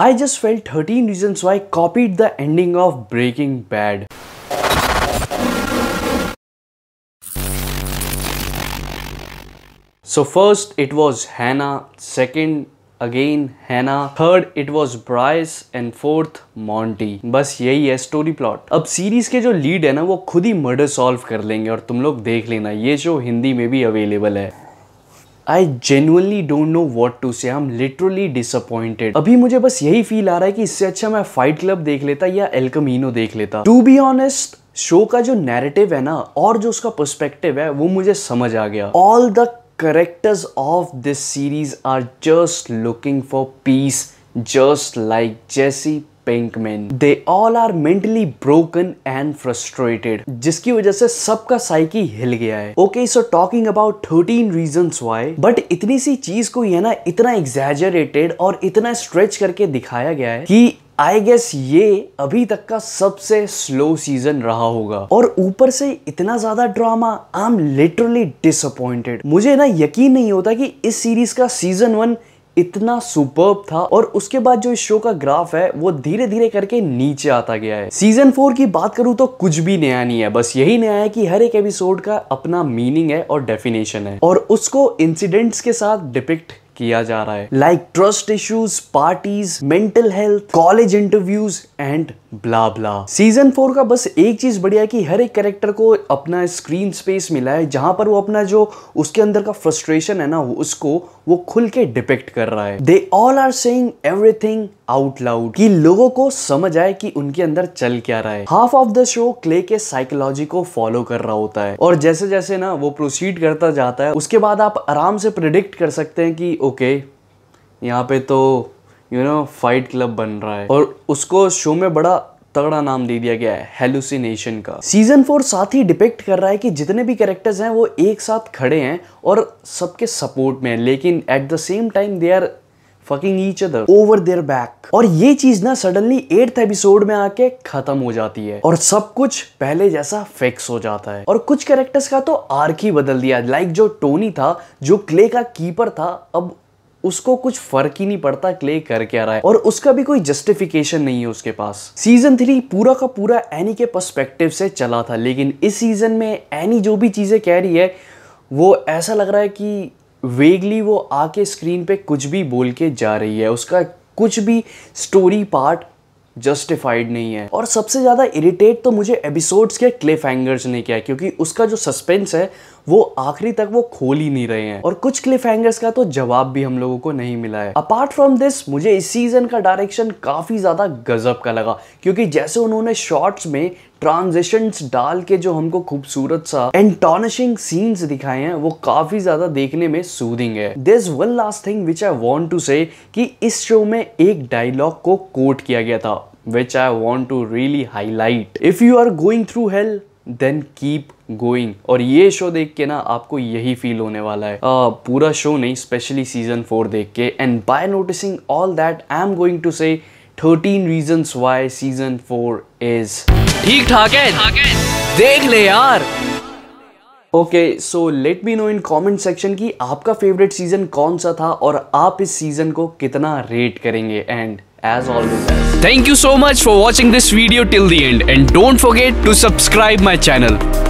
I just felt 13 reasons why I copied the ending of Breaking Bad. So first it was Hannah, second again Hannah, third it was Bryce and fourth Monty. बस यही है story plot. अब series के जो lead है ना वो खुद ही murder solve कर लेंगे और तुम लोग देख लेना ये show हिंदी में भी available है I genuinely don't know what to say I am literally disappointed अभी मुझे बस यही फील आ रहा है कि इससे अच्छा मैं फाइट क्लब देख लेता या एल्कमीनो देख लेता टू बी ऑनेस्ट शो का जो नैरेटिव है ना और जो उसका पर्सपेक्टिव है वो मुझे समझ आ गया all the characters of this series are just looking for peace just like जैसी Pinkman they all are mentally broken and frustrated जिसकी वजह से सबका साइकी हिल गया है okay so talking about thirteen reason why but इतनी सी चीज को यह ना इतना एग्जेजरेटेड और इतना स्ट्रेच करके दिखाया गया है कि आई गेस ये अभी तक का सबसे स्लो सीजन रहा होगा और ऊपर से इतना ज्यादा drama I am literally disappointed मुझे ना यकीन नहीं होता कि इस सीरीज का सीजन वन इतना सुपर्ब था और उसके बाद जो इस शो का ग्राफ है वो धीरे धीरे करके नीचे आता गया है सीजन फोर की बात करूं तो कुछ भी नया नहीं है बस यही नया है कि हर एक एपिसोड का अपना मीनिंग है और डेफिनेशन है और उसको इंसिडेंट्स के साथ डिपिक्ट किया जा रहा है like trust issues parties mental health college interviews and blah blah season four का बस एक चीज बढ़िया है कि हर एक कैरेक्टर को अपना स्क्रीन स्पेस मिला है जहां पर वो अपना जो उसके अंदर का फ्रस्ट्रेशन है ना उसको वो खुल के डिपेक्ट कर रहा है they all are saying everything out loud कि लोगों को समझ आए कि उनके अंदर चल क्या रहा है half of the show Clay के साइकोलॉजी को फॉलो कर रहा होता है और जैसे जैसे ना वो प्रोसीड करता जाता है उसके बाद आप आराम से प्रिडिक्ट कर सकते हैं कि ओके यहाँ पे तो यू नो फाइट क्लब बन रहा है और उसको शो में बड़ा तगड़ा नाम दे दिया गया है हेलुसिनेशन का सीजन फोर साथ ही डिपेक्ट कर रहा है कि जितने भी कैरेक्टर्स हैं वो एक साथ खड़े हैं और सबके सपोर्ट में हैं लेकिन at the same time they are fucking each other over their back और ये चीज ना सडनली एट्थ एपिसोड में आके खत्म हो जाती है और सब कुछ पहले जैसा फिक्स हो जाता है और कुछ कैरेक्टर्स का तो आर्क ही बदल दिया लाइक जो टोनी था जो क्ले का कीपर था अब उसको कुछ फर्क ही नहीं पड़ता क्ले कर क्या रहा है और उसका भी कोई जस्टिफिकेशन नहीं है उसके पास सीजन थ्री पूरा का पूरा एनी के पर्सपेक्टिव से चला था लेकिन इस सीजन में एनी जो भी चीजें कह रही है वो ऐसा लग रहा है कि वेगली वो आके स्क्रीन पे कुछ भी बोल के जा रही है उसका कुछ भी स्टोरी पार्ट जस्टिफाइड नहीं है और सबसे ज़्यादा इरिटेट तो मुझे एपिसोड्स के क्लिफ हैंगर्स ने किया क्योंकि उसका जो सस्पेंस है वो आखिरी तक वो खोल ही नहीं रहे हैं और कुछ क्लिफ हैंगर्स का तो जवाब भी हम लोगों को नहीं मिला है अपार्ट फ्रॉम दिस मुझे इस सीजन का डायरेक्शन काफी ज्यादा गजब का लगा क्योंकि जैसे उन्होंने शॉर्ट्स में ट्रांजिशन डाल के जो हमको खूबसूरत सा एंटोनिशिंग सीन्स दिखाए हैं वो काफी ज्यादा देखने में सूदिंग है this one last thing which I want to say कि इस शो में एक डायलॉग को कोट किया गया था which I want to really highlight. If you are going through hell, then keep going और ये शो देख के ना आपको यही फील होने वाला है आ, पूरा शो नहीं स्पेशली सीजन फोर देख के and by noticing all that I am going to say thirteen reason why season four is ठीक ठाक है देख ले यार okay so let me know in comment section कि आपका फेवरेट सीजन कौन सा था और आप इस सीजन को कितना रेट करेंगे and as always Thank you so much for watching this video till the end and don't forget to subscribe my channel.